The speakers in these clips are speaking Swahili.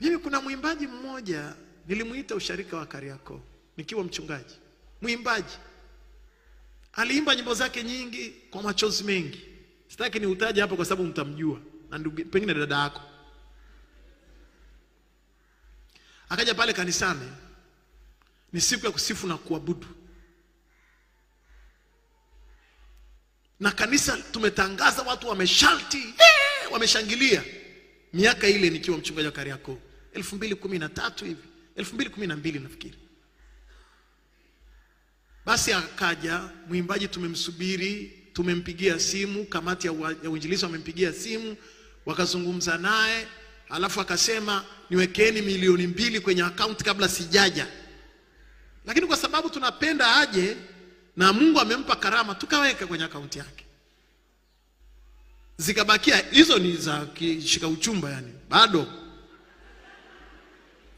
Mimi kuna mwimbaji mmoja nilimuita usharika wa Kariakoo nikiwa mchungaji. Mwimbaji aliimba nyimbo zake nyingi kwa machozi mengi, sitaki niutaje hapa kwa sababu mtamjua na ndugu, pengine dada yako. Akaja pale kanisani, ni siku ya kusifu na kuabudu, na kanisa tumetangaza, watu wameshalti, wameshangilia. Miaka ile nikiwa mchungaji wa Kariakoo elfu mbili kumi na tatu hivi elfu mbili kumi na mbili nafikiri. Basi akaja mwimbaji, tumemsubiri, tumempigia simu, kamati ya uinjilizi wamempigia simu, wakazungumza naye, alafu akasema niwekeni milioni mbili kwenye akaunti kabla sijaja. Lakini kwa sababu tunapenda aje na Mungu amempa karama, tukaweka kwenye akaunti yake, zikabakia hizo, ni za kishika uchumba, yani bado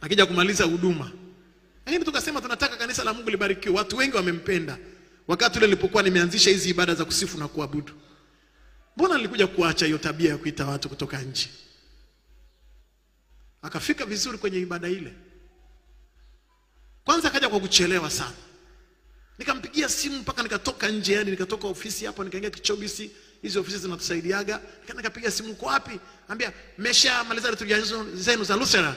akija kumaliza huduma. Lakini tukasema tunataka kanisa la Mungu libarikiwe. Watu wengi wamempenda. Wakati ule nilipokuwa nimeanzisha hizi ibada za kusifu na kuabudu, mbona nilikuja kuacha hiyo tabia ya kuita watu kutoka nje? Akafika vizuri kwenye ibada ile. Kwanza akaja kwa kuchelewa sana, nikampigia simu mpaka nikatoka nje, yani nikatoka ofisi hapo nikaingia Kichobisi, hizi ofisi zinatusaidiaga. Nikapiga simu, uko wapi? Ambia mmeshamaliza liturujia zenu za Lutheran.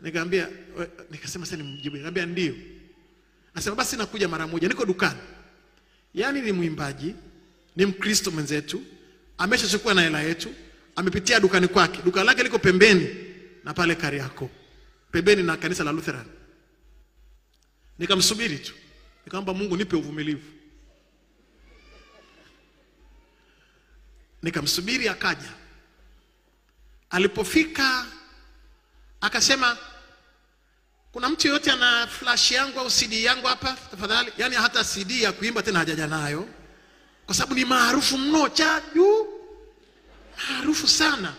Nikamwambia, nikasema sasa nimjibu. Nikamwambia ndio. Anasema basi nakuja mara moja, niko dukani. Yaani ni mwimbaji, ni Mkristo mwenzetu, ameshachukua na hela yetu, amepitia dukani kwake. Duka lake liko pembeni na pale Kariakoo. Pembeni na kanisa la Lutheran. Nikamsubiri tu. Nikaomba Mungu nipe uvumilivu. Nikamsubiri akaja. Alipofika akasema kuna mtu yoyote ana flash yangu au CD yangu hapa tafadhali? Yani hata CD ya kuimba tena hajaja nayo, kwa sababu ni maarufu mno, cha juu, maarufu sana.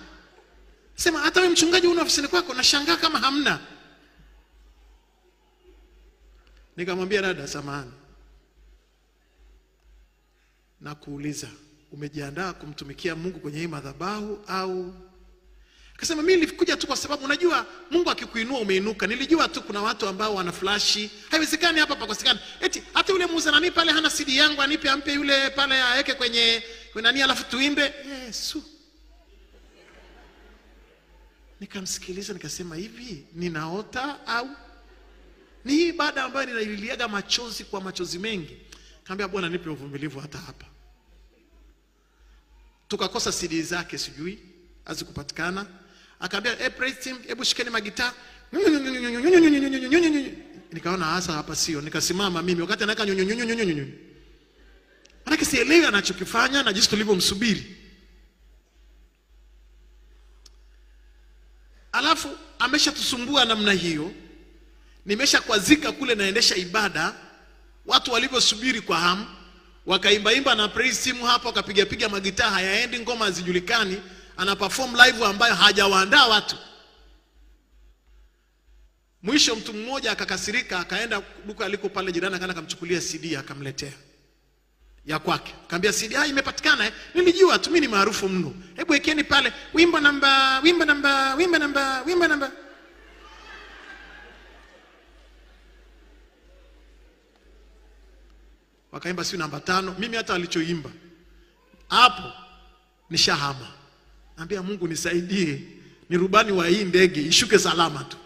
Sema hata wewe mchungaji una ofisini kwako, nashangaa kama hamna. Nikamwambia dada, samahani, nakuuliza, umejiandaa kumtumikia Mungu kwenye hii madhabahu au? Akasema mimi nilikuja sababu unajua Mungu akikuinua umeinuka. Nilijua tu kuna watu ambao wana flashi, haiwezekani hapa pakosekana, eti hata yule muuza nani pale hana sidi yangu anipe, ampe yule pale aweke kwenye nani, alafu tuimbe Yesu. Nikamsikiliza nikasema, hivi ninaota au ni hii ibada ambayo ninailiaga machozi kwa machozi mengi? Kaambia Bwana, nipe uvumilivu hata hapa. Tukakosa CD zake, sijui hazikupatikana akaambia eh, praise team, hebu shikeni magita Nikaona hasa hapa sio, nikasimama mimi wakati anaweka nyunyunyunyunyunyunyuny, maanake sielewi anachokifanya na jinsi tulivyomsubiri. Alafu ameshatusumbua namna hiyo, nimeshakwazika kule, naendesha ibada, watu walivyosubiri kwa hamu, wakaimbaimba na praise team hapo, wakapigapiga magitaa, hayaendi, ngoma hazijulikani ana perform live ambayo hajawaandaa watu. Mwisho mtu mmoja akakasirika, akaenda duka aliko pale jirani, akaenda akamchukulia CD akamletea ya kwake, akaambia CD ah, imepatikana eh. Nilijua tu mimi ni maarufu mno, hebu wekeni pale wimbo namba wimbo namba wimbo namba wimbo namba wakaimba si namba tano. Mimi hata walichoimba hapo nishahama. Naambia Mungu nisaidie, ni rubani wa hii ndege ishuke salama tu.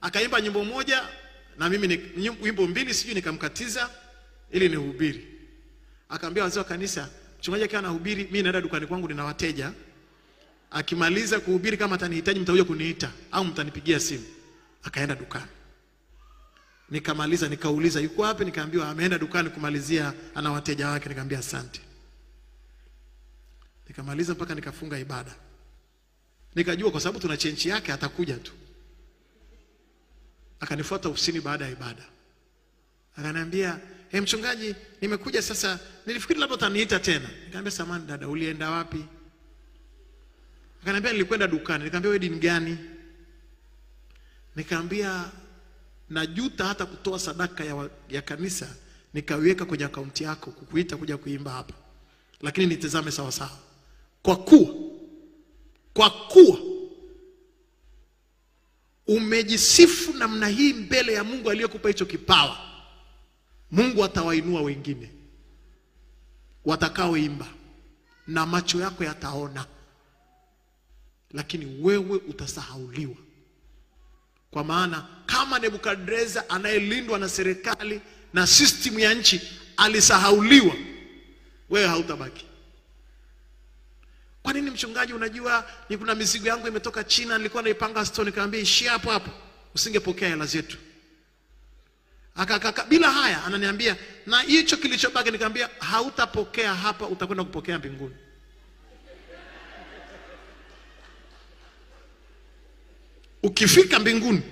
Akaimba nyimbo moja na mimi ni wimbo mbili, sijui nikamkatiza ili nihubiri. Akaambia wazee wa kanisa, mchungaji akiwa anahubiri, mimi naenda dukani kwangu, nina wateja. Akimaliza kuhubiri, kama atanihitaji, mtakuja kuniita au mtanipigia simu. Akaenda dukani, nikamaliza, nikauliza yuko wapi? Nikaambiwa ameenda dukani kumalizia, ana wateja wake. Nikamwambia asante. Nikamaliza mpaka nikafunga ibada, nikajua kwa sababu tuna chenchi yake atakuja tu. Akanifuata ofisini baada ya ibada, akaniambia hey, eh, mchungaji, nimekuja sasa, nilifikiri labda utaniita tena. Nikamwambia samani dada, ulienda wapi? Akaniambia nilikwenda dukani. Nikamwambia wewe dini gani? Nikamwambia najuta hata kutoa sadaka ya, ya kanisa nikaiweka kwenye akaunti yako kukuita kuja kuimba hapa, lakini nitazame sawasawa. Kwa kuwa kwa kuwa umejisifu namna hii mbele ya Mungu aliyekupa hicho kipawa, Mungu atawainua wengine watakaoimba na macho yako yataona, lakini wewe utasahauliwa. Kwa maana kama Nebukadreza anayelindwa na serikali na sistimu ya nchi alisahauliwa, wewe hautabaki. Kwa nini mchungaji, unajua ni kuna mizigo yangu imetoka China, nilikuwa naipanga store, nikamwambia ishia hapo hapo, usingepokea hela zetu. Akakaka bila haya ananiambia, na hicho kilichobaki, nikamwambia hautapokea hapa, utakwenda kupokea mbinguni. Ukifika mbinguni,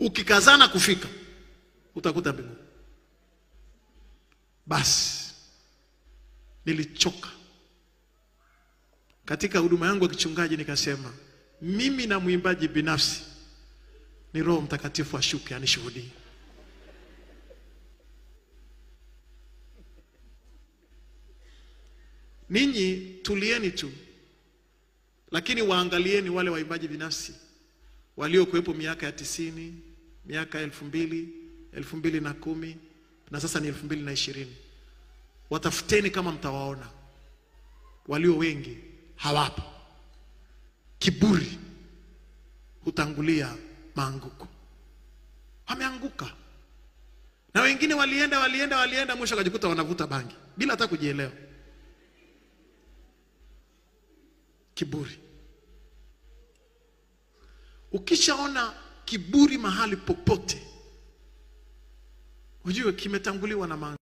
ukikazana kufika, utakuta mbinguni. Basi nilichoka katika huduma yangu ya kichungaji nikasema, mimi na mwimbaji binafsi ni Roho Mtakatifu ashuke anishuhudie. Ninyi tulieni tu, lakini waangalieni wale waimbaji binafsi waliokuwepo miaka ya tisini, miaka ya elfu mbili, elfu mbili na kumi na sasa ni elfu mbili na ishirini. Watafuteni kama mtawaona walio wengi hawapo. Kiburi hutangulia maanguko. Wameanguka na wengine walienda walienda walienda, mwisho akajikuta wanavuta bangi bila hata kujielewa. Kiburi. Ukishaona kiburi mahali popote, ujue kimetanguliwa na maanguko.